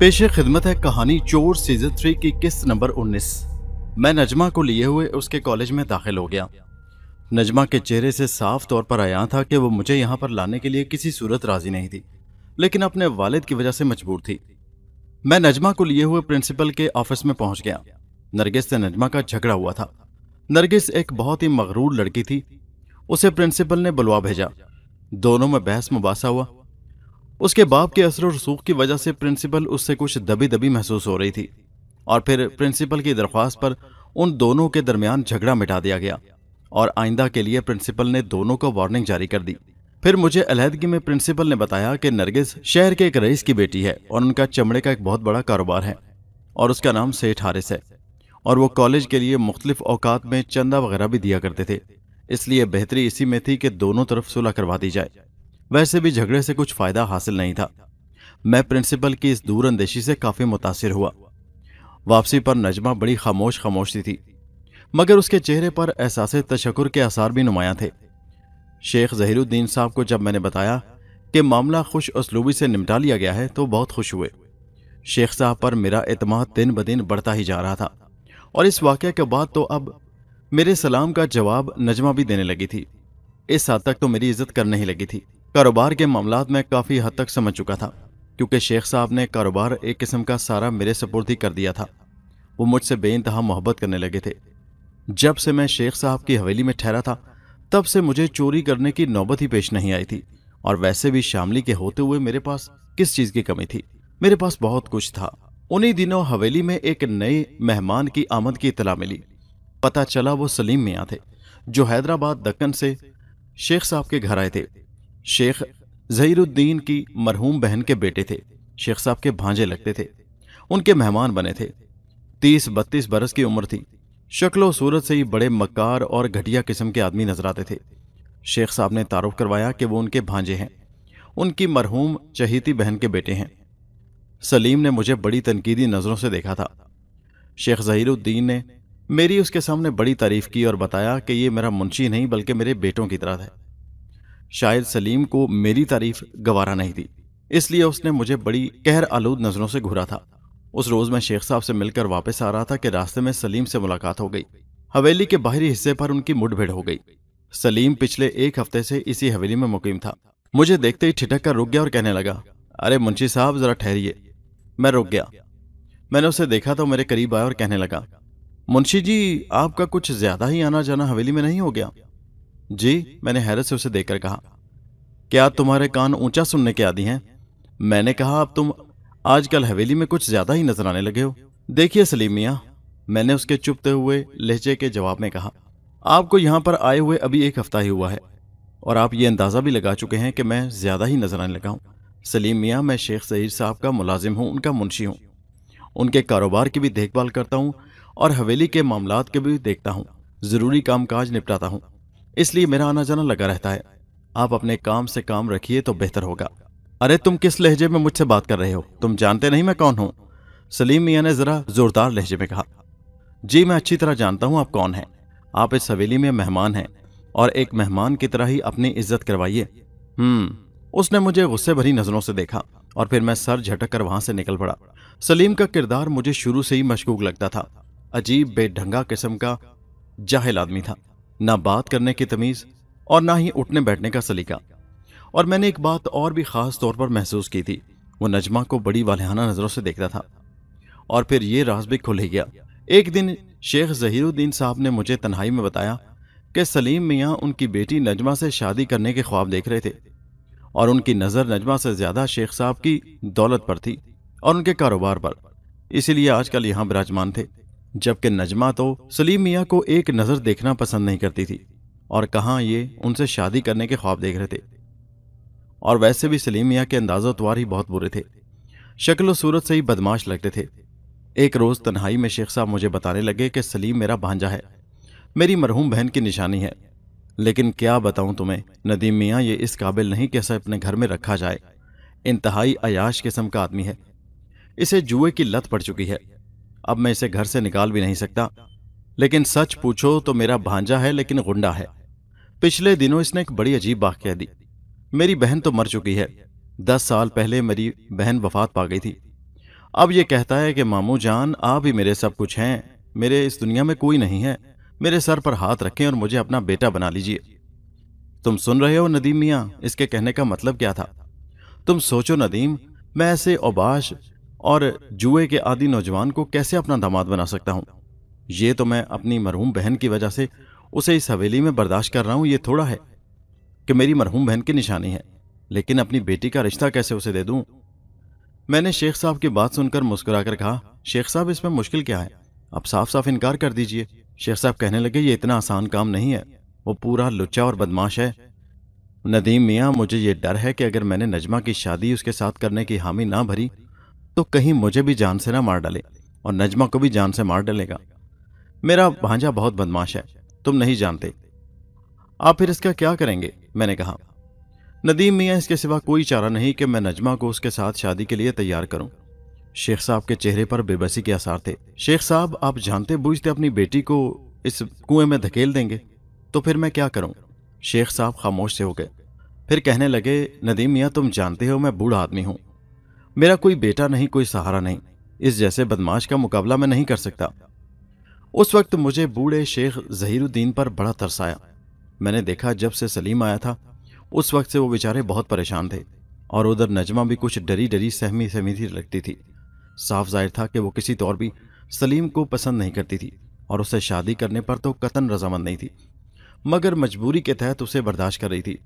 पेशे खिदमत है कहानी चोर सीजन थ्री की किस्त नंबर 19। मैं नजमा को लिए हुए उसके कॉलेज में दाखिल हो गया नजमा के चेहरे से साफ तौर पर आया था कि वो मुझे यहाँ पर लाने के लिए किसी सूरत राजी नहीं थी लेकिन अपने वालिद की वजह से मजबूर थी मैं नजमा को लिए हुए प्रिंसिपल के ऑफिस में पहुंच गया नरगिस से नजमा का झगड़ा हुआ था नरगिस एक बहुत ही मगरूर लड़की थी उसे प्रिंसिपल ने बुलवा भेजा दोनों में बहस मुबासा हुआ उसके बाप के असर रसूख की वजह से प्रिंसिपल उससे कुछ दबी दबी महसूस हो रही थी और फिर प्रिंसिपल की दरख्वास्त पर उन दोनों के दरमियान झगड़ा मिटा दिया गया और आइंदा के लिए प्रिंसिपल ने दोनों को वार्निंग जारी कर दी फिर मुझे अलहदगी में प्रिंसिपल ने बताया कि नरगिस शहर के एक रईस की बेटी है और उनका चमड़े का एक बहुत बड़ा कारोबार है और उसका नाम सेठ हारिस है और वो कॉलेज के लिए मुख्तलिफ अवकात में चंदा वगैरह भी दिया करते थे इसलिए बेहतरी इसी में थी कि दोनों तरफ सुलह करवा दी जाए वैसे भी झगड़े से कुछ फायदा हासिल नहीं था मैं प्रिंसिपल की इस दूरअंदेशी से काफी मुतासर हुआ वापसी पर नजमा बड़ी खामोश खामोश थी मगर उसके चेहरे पर एहसास तशकुर के आसार भी नुमाया थे शेख जहीरुद्दीन साहब को जब मैंने बताया कि मामला खुश उसलूबी से निपटा लिया गया है तो बहुत खुश हुए शेख साहब पर मेरा अतम दिन ब दिन बढ़ता ही जा रहा था और इस वाक्य के बाद तो अब मेरे सलाम का जवाब नजमा भी देने लगी थी इस हद तक तो मेरी इज्जत करने ही लगी थी कारोबार के मामला में काफ़ी हद तक समझ चुका था क्योंकि शेख साहब ने कारोबार एक किस्म का सारा मेरे सपोर्ट ही कर दिया था वो मुझसे बेानतहा मोहब्बत करने लगे थे जब से मैं शेख साहब की हवेली में ठहरा था तब से मुझे चोरी करने की नौबत ही पेश नहीं आई थी और वैसे भी शामली के होते हुए मेरे पास किस चीज़ की कमी थी मेरे पास बहुत कुछ था उन्हीं दिनों हवेली में एक नए मेहमान की आमद की इतला मिली पता चला वो सलीम मियाँ थे जो हैदराबाद दक्कन से शेख साहब के घर आए थे शेख जहीरुद्दीन की मरहूम बहन के बेटे थे शेख साहब के भांजे लगते थे उनके मेहमान बने थे तीस बत्तीस बरस की उम्र थी शक्लो सूरत से ही बड़े मकार और घटिया किस्म के आदमी नजर आते थे शेख साहब ने तारुफ करवाया कि वो उनके भांजे हैं उनकी मरहूम चहीती बहन के बेटे हैं सलीम ने मुझे बड़ी तनकीदी नज़रों से देखा था शेख जहीरुद्दीन ने मेरी उसके सामने बड़ी तारीफ की और बताया कि ये मेरा मुंशी नहीं बल्कि मेरे बेटों की तरह है शायद सलीम को मेरी तारीफ गवारा नहीं थी इसलिए उसने मुझे बड़ी कहर आलूद नज़रों से घूरा था उस रोज़ मैं शेख साहब से मिलकर वापस आ रहा था कि रास्ते में सलीम से मुलाकात हो गई हवेली के बाहरी हिस्से पर उनकी मुठभेड़ हो गई सलीम पिछले एक हफ्ते से इसी हवेली में मुकीम था मुझे देखते ही ठिठक कर रुक गया और कहने लगा अरे मुंशी साहब ज़रा ठहरिए मैं रुक गया मैंने उसे देखा तो मेरे करीब आया और कहने लगा मुंशी जी आपका कुछ ज़्यादा ही आना जाना हवेली में नहीं हो गया जी मैंने हैरत से उसे देखकर कहा क्या तुम्हारे कान ऊंचा सुनने के आदि हैं मैंने कहा अब तुम आजकल हवेली में कुछ ज्यादा ही नजर आने लगे हो देखिए सलीम मियाँ मैंने उसके चुपते हुए लहजे के जवाब में कहा आपको यहाँ पर आए हुए अभी एक हफ्ता ही हुआ है और आप ये अंदाज़ा भी लगा चुके हैं कि मैं ज़्यादा ही नजर आने लगा हूं सलीम मियाँ मैं शेख सहीर साहब का मुलाजिम हूँ उनका मुंशी हूँ उनके कारोबार की भी देखभाल करता हूँ और हवेली के मामला के भी देखता हूँ ज़रूरी काम काज निपटाता हूँ इसलिए मेरा आना जाना लगा रहता है आप अपने काम से काम रखिए तो बेहतर होगा अरे तुम किस लहजे में मुझसे बात कर रहे हो तुम जानते नहीं मैं कौन हूँ सलीम मियाँ ने जरा जोरदार लहजे में कहा जी मैं अच्छी तरह जानता हूँ आप कौन हैं आप इस हवेली में मेहमान हैं और एक मेहमान की तरह ही अपनी इज्जत करवाइए हम्म उसने मुझे गुस्से भरी नजरों से देखा और फिर मैं सर झटक कर वहां से निकल पड़ा सलीम का किरदार मुझे शुरू से ही मशकूक लगता था अजीब बेढंगा किस्म का जाहिल आदमी था ना बात करने की तमीज़ और ना ही उठने बैठने का सलीका और मैंने एक बात और भी ख़ास तौर पर महसूस की थी वो नजमा को बड़ी वालहाना नज़रों से देखता था और फिर ये राज भी खुल ही गया एक दिन शेख जहीरुद्दीन साहब ने मुझे तन्हाई में बताया कि सलीम मियाँ उनकी बेटी नजमा से शादी करने के ख्वाब देख रहे थे और उनकी नज़र नजमा से ज़्यादा शेख साहब की दौलत पर थी और उनके कारोबार पर इसीलिए आजकल यहाँ विराजमान थे जबकि नजमा तो सलीम मियाँ को एक नज़र देखना पसंद नहीं करती थी और कहाँ ये उनसे शादी करने के ख्वाब देख रहे थे और वैसे भी सलीम मियाँ के तवार ही बहुत बुरे थे शक्ल सूरत से ही बदमाश लगते थे एक रोज़ तन्हाई में शेख साहब मुझे बताने लगे कि सलीम मेरा भांजा है मेरी मरहूम बहन की निशानी है लेकिन क्या बताऊं तुम्हें नदीम मियाँ ये इस काबिल नहीं कि ऐसा अपने घर में रखा जाए इंतहाई अयाश किस्म का आदमी है इसे जुए की लत पड़ चुकी है अब मैं इसे घर से निकाल भी नहीं सकता लेकिन सच पूछो तो मेरा भांजा है लेकिन गुंडा है पिछले दिनों इसने एक बड़ी अजीब बात कह दी मेरी बहन तो मर चुकी है दस साल पहले मेरी बहन वफात पा गई थी अब ये कहता है कि मामू जान आप ही मेरे सब कुछ हैं मेरे इस दुनिया में कोई नहीं है मेरे सर पर हाथ रखें और मुझे अपना बेटा बना लीजिए तुम सुन रहे हो नदीम मियाँ इसके कहने का मतलब क्या था तुम सोचो नदीम मैं ऐसे ओबाश और जुए के आदि नौजवान को कैसे अपना दामाद बना सकता हूँ ये तो मैं अपनी मरहूम बहन की वजह से उसे इस हवेली में बर्दाश्त कर रहा हूँ ये थोड़ा है कि मेरी मरहूम बहन की निशानी है लेकिन अपनी बेटी का रिश्ता कैसे उसे दे दूँ मैंने शेख साहब की बात सुनकर मुस्कुराकर कहा शेख साहब इसमें मुश्किल क्या है आप साफ साफ इनकार कर दीजिए शेख साहब कहने लगे ये इतना आसान काम नहीं है वो पूरा लुच्चा और बदमाश है नदीम मियाँ मुझे ये डर है कि अगर मैंने नजमा की शादी उसके साथ करने की हामी ना भरी तो कहीं मुझे भी जान से ना मार डाले और नजमा को भी जान से मार डालेगा मेरा भांजा बहुत बदमाश है तुम नहीं जानते आप फिर इसका क्या करेंगे मैंने कहा नदीम मियाँ इसके सिवा कोई चारा नहीं कि मैं नजमा को उसके साथ शादी के लिए तैयार करूं शेख साहब के चेहरे पर बेबसी के आसार थे शेख साहब आप जानते बूझते अपनी बेटी को इस कुएं में धकेल देंगे तो फिर मैं क्या करूं शेख साहब खामोश से हो गए फिर कहने लगे नदीम मियाँ तुम जानते हो मैं बूढ़ा आदमी हूँ मेरा कोई बेटा नहीं कोई सहारा नहीं इस जैसे बदमाश का मुकाबला मैं नहीं कर सकता उस वक्त मुझे बूढ़े शेख जहीरुद्दीन पर बड़ा तरस आया मैंने देखा जब से सलीम आया था उस वक्त से वो बेचारे बहुत परेशान थे और उधर नजमा भी कुछ डरी डरी सहमी सहमी थी लगती थी साफ जाहिर था कि वो किसी तौर तो भी सलीम को पसंद नहीं करती थी और उसे शादी करने पर तो कतन रजामंद नहीं थी मगर मजबूरी के तहत उसे बर्दाश्त कर रही थी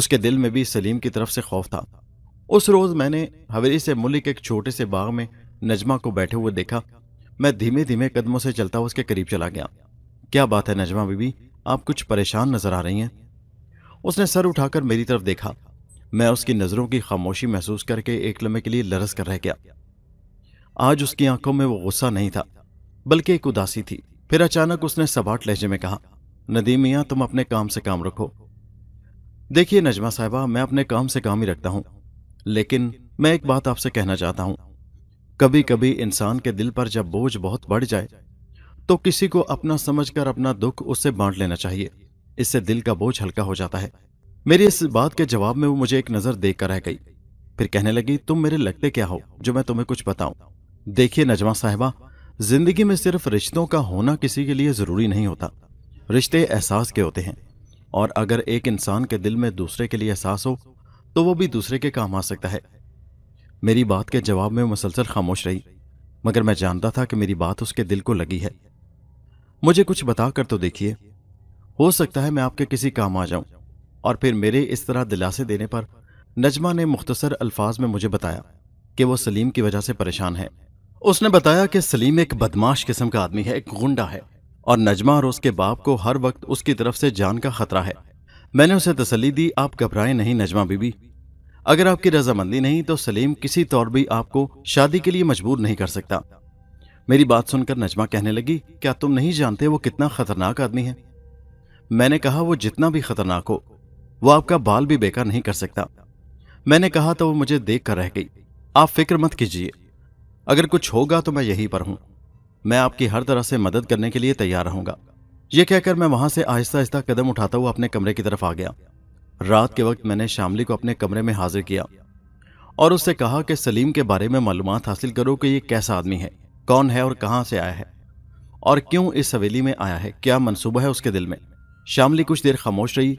उसके दिल में भी सलीम की तरफ से खौफ था उस रोज मैंने हवेली से मुलिक एक छोटे से बाग में नजमा को बैठे हुए देखा मैं धीमे धीमे कदमों से चलता हुआ उसके करीब चला गया क्या बात है नजमा बीबी आप कुछ परेशान नजर आ रही हैं उसने सर उठाकर मेरी तरफ देखा मैं उसकी नज़रों की खामोशी महसूस करके एक लम्हे के लिए लरस कर रह गया आज उसकी आंखों में वो गुस्सा नहीं था बल्कि एक उदासी थी फिर अचानक उसने सबाट लहजे में कहा नदीम मियाँ तुम अपने काम से काम रखो देखिए नजमा साहबा मैं अपने काम से काम ही रखता हूँ लेकिन मैं एक बात आपसे कहना चाहता हूं कभी कभी इंसान के दिल पर जब बोझ बहुत बढ़ जाए तो किसी को अपना समझकर अपना दुख उससे बांट लेना चाहिए इससे दिल का बोझ हल्का हो जाता है मेरी इस बात के जवाब में वो मुझे एक नजर देख कर रह गई फिर कहने लगी तुम मेरे लगते क्या हो जो मैं तुम्हें कुछ बताऊं देखिए नजमा साहिबा जिंदगी में सिर्फ रिश्तों का होना किसी के लिए जरूरी नहीं होता रिश्ते एहसास के होते हैं और अगर एक इंसान के दिल में दूसरे के लिए एहसास हो तो वो भी दूसरे के काम आ सकता है मेरी बात के जवाब में मुसलसल खामोश रही मगर मैं जानता था कि मेरी बात उसके दिल को लगी है मुझे कुछ बता कर तो देखिए हो सकता है मैं आपके किसी काम आ जाऊं और फिर मेरे इस तरह दिलासे देने पर नजमा ने मुख्तसर अल्फाज में मुझे बताया कि वो सलीम की वजह से परेशान है उसने बताया कि सलीम एक बदमाश किस्म का आदमी है एक गुंडा है और नजमा और उसके बाप को हर वक्त उसकी तरफ से जान का खतरा है मैंने उसे तसली दी आप घबराए नहीं नजमा बीबी अगर आपकी रजामंदी नहीं तो सलीम किसी तौर भी आपको शादी के लिए मजबूर नहीं कर सकता मेरी बात सुनकर नजमा कहने लगी क्या तुम नहीं जानते वो कितना खतरनाक आदमी है मैंने कहा वो जितना भी खतरनाक हो वो आपका बाल भी बेकार नहीं कर सकता मैंने कहा तो वो मुझे देख कर रह गई आप फिक्र मत कीजिए अगर कुछ होगा तो मैं यहीं पर हूं मैं आपकी हर तरह से मदद करने के लिए तैयार रहूंगा ये कहकर मैं वहां से आहिस्ता आहिस्ता कदम उठाता हुआ अपने कमरे की तरफ आ गया रात के वक्त मैंने शामली को अपने कमरे में हाजिर किया और उससे कहा कि सलीम के बारे में मालूम हासिल करो कि यह कैसा आदमी है कौन है और कहाँ से आया है और क्यों इस हवेली में आया है क्या मनसूबा है उसके दिल में शामली कुछ देर खामोश रही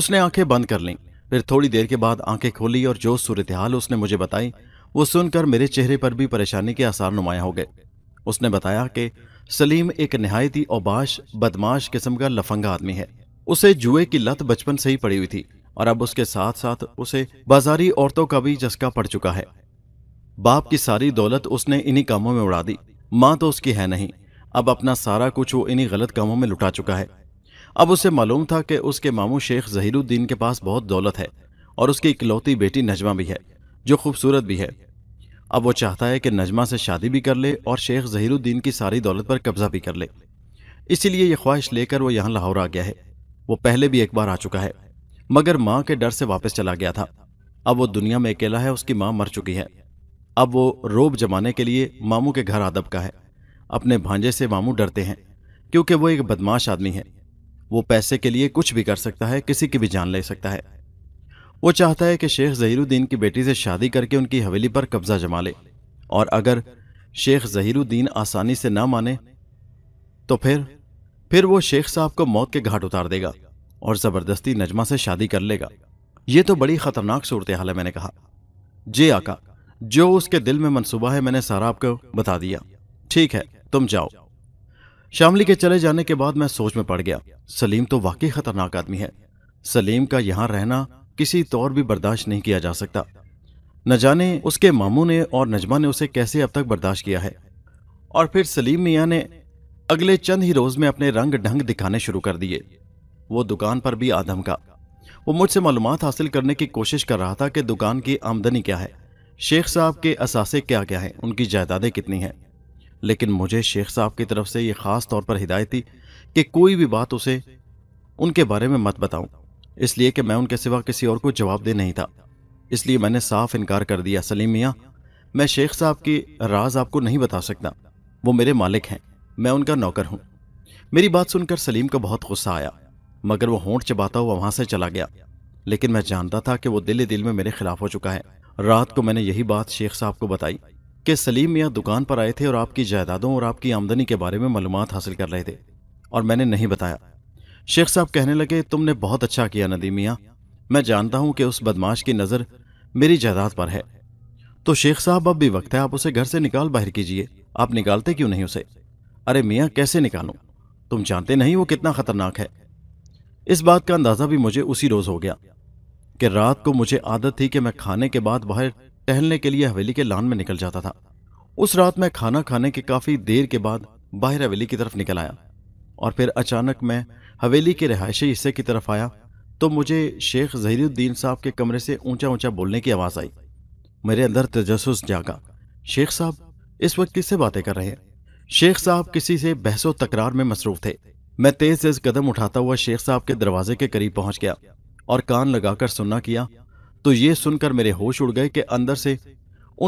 उसने आंखें बंद कर लीं फिर थोड़ी देर के बाद आंखें खोली और जो सूरत हाल उसने मुझे बताई वो सुनकर मेरे चेहरे पर भी परेशानी के आसार नुमाया हो गए उसने बताया कि सलीम एक नहायती औबाश बदमाश किस्म का लफंगा आदमी है उसे जुए की लत बचपन से ही पड़ी हुई थी और अब उसके साथ साथ उसे बाजारी औरतों का भी जस्का पड़ चुका है बाप की सारी दौलत उसने इन्हीं कामों में उड़ा दी माँ तो उसकी है नहीं अब अपना सारा कुछ वो इन्हीं गलत कामों में लुटा चुका है अब उसे मालूम था कि उसके मामू शेख जहीरुद्दीन के पास बहुत दौलत है और उसकी इकलौती बेटी नजमा भी है जो खूबसूरत भी है अब वो चाहता है कि नजमा से शादी भी कर ले और शेख जहीरुद्दीन की सारी दौलत पर कब्जा भी कर ले इसीलिए यह ख्वाहिश लेकर वो यहाँ लाहौर आ गया है वो पहले भी एक बार आ चुका है मगर माँ के डर से वापस चला गया था अब वो दुनिया में अकेला है उसकी माँ मर चुकी है अब वो रोब जमाने के लिए मामू के घर आदब का है अपने भांजे से मामू डरते हैं क्योंकि वो एक बदमाश आदमी है वो पैसे के लिए कुछ भी कर सकता है किसी की भी जान ले सकता है वो चाहता है कि शेख जहीरुद्दीन की बेटी से शादी करके उनकी हवेली पर कब्जा जमा ले और अगर शेख जहीरुद्दीन आसानी से ना माने तो फिर फिर वो शेख साहब को मौत के घाट उतार देगा और ज़बरदस्ती नजमा से शादी कर लेगा ये तो बड़ी ख़तरनाक सूरत हाल है मैंने कहा जी आका जो उसके दिल में मनसूबा है मैंने सारा आपको बता दिया ठीक है तुम जाओ शामली के चले जाने के बाद मैं सोच में पड़ गया सलीम तो वाकई खतरनाक आदमी है सलीम का यहां रहना किसी तौर भी बर्दाश्त नहीं किया जा सकता न जाने उसके मामू ने और नजमा ने उसे कैसे अब तक बर्दाश्त किया है और फिर सलीम मियाँ ने अगले चंद ही रोज में अपने रंग ढंग दिखाने शुरू कर दिए वो दुकान पर भी आदम का वो मुझसे मालूम हासिल करने की कोशिश कर रहा था कि दुकान की आमदनी क्या है शेख साहब के असासे क्या क्या हैं उनकी जायदादें कितनी हैं लेकिन मुझे शेख साहब की तरफ से ये ख़ास तौर पर हिदायत थी कि कोई भी बात उसे उनके बारे में मत बताऊं इसलिए कि मैं उनके सिवा किसी और को जवाब दे नहीं था इसलिए मैंने साफ इनकार कर दिया सलीम मियाँ मैं शेख साहब की राज आपको नहीं बता सकता वो मेरे मालिक हैं मैं उनका नौकर हूँ मेरी बात सुनकर सलीम को बहुत गुस्सा आया मगर वो होंठ चबाता हुआ वहां से चला गया लेकिन मैं जानता था कि वो दिल दिल में मेरे खिलाफ हो चुका है रात को मैंने यही बात शेख साहब को बताई कि सलीम मियाँ दुकान पर आए थे और आपकी जायदादों और आपकी आमदनी के बारे में मालूम हासिल कर रहे थे और मैंने नहीं बताया शेख साहब कहने लगे तुमने बहुत अच्छा किया नदी मियाँ मैं जानता हूं कि उस बदमाश की नज़र मेरी जायदाद पर है तो शेख साहब अब भी वक्त है आप उसे घर से निकाल बाहर कीजिए आप निकालते क्यों नहीं उसे अरे मियाँ कैसे निकालूं तुम जानते नहीं वो कितना खतरनाक है इस बात का अंदाज़ा भी मुझे उसी रोज़ हो गया कि रात को मुझे आदत थी कि मैं खाने के बाद बाहर टहलने के लिए हवेली के लान में निकल जाता था उस रात मैं खाना खाने के काफ़ी देर के बाद बाहर हवेली की तरफ निकल आया और फिर अचानक मैं हवेली के रिहायशी हिस्से की तरफ आया तो मुझे शेख जहरुद्दीन साहब के कमरे से ऊंचा ऊंचा बोलने की आवाज़ आई मेरे अंदर तजस जागा शेख साहब इस वक्त किससे बातें कर रहे हैं शेख साहब किसी से बहसो तकरार में मसरूफ थे मैं तेज तेज कदम उठाता हुआ शेख साहब के दरवाजे के करीब पहुंच गया और कान लगाकर सुनना किया तो ये सुनकर मेरे होश उड़ गए कि अंदर से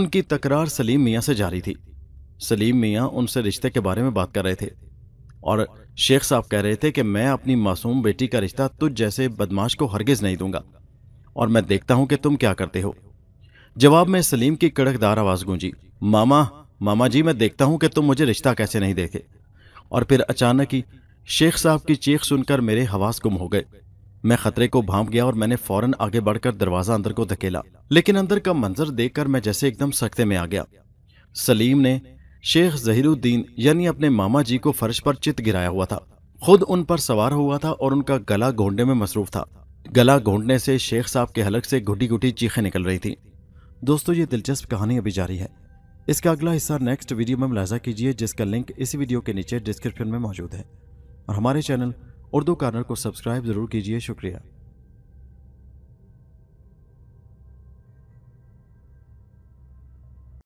उनकी तकरार सलीम मियाँ से जारी थी सलीम मियाँ उनसे रिश्ते के बारे में बात कर रहे थे और शेख साहब कह रहे थे कि मैं अपनी मासूम बेटी का रिश्ता तुझ जैसे बदमाश को हरगिज नहीं दूंगा और मैं देखता हूं कि तुम क्या करते हो जवाब में सलीम की कड़कदार आवाज गूंजी मामा मामा जी मैं देखता हूं कि तुम मुझे रिश्ता कैसे नहीं देते और फिर अचानक ही शेख साहब की चीख सुनकर मेरे हवास गुम हो गए मैं खतरे को भांप गया और मैंने फौरन आगे बढ़कर दरवाजा अंदर को धकेला लेकिन अंदर का मंजर देखकर मैं जैसे एकदम सख्ते में आ गया सलीम ने शेख जहीरुद्दीन यानी अपने मामा जी को फर्श पर चित गिराया हुआ था खुद उन पर सवार हुआ था और उनका गला घोंडने में मसरूफ था गला घोंडने से शेख साहब के हलक से घुटी घुटी चीखें निकल रही थी दोस्तों ये दिलचस्प कहानी अभी जारी है इसका अगला हिस्सा नेक्स्ट वीडियो में मुलाजा कीजिए जिसका लिंक इसी वीडियो के नीचे डिस्क्रिप्शन में मौजूद है और हमारे चैनल उर्दू कार्नर को सब्सक्राइब ज़रूर कीजिए शुक्रिया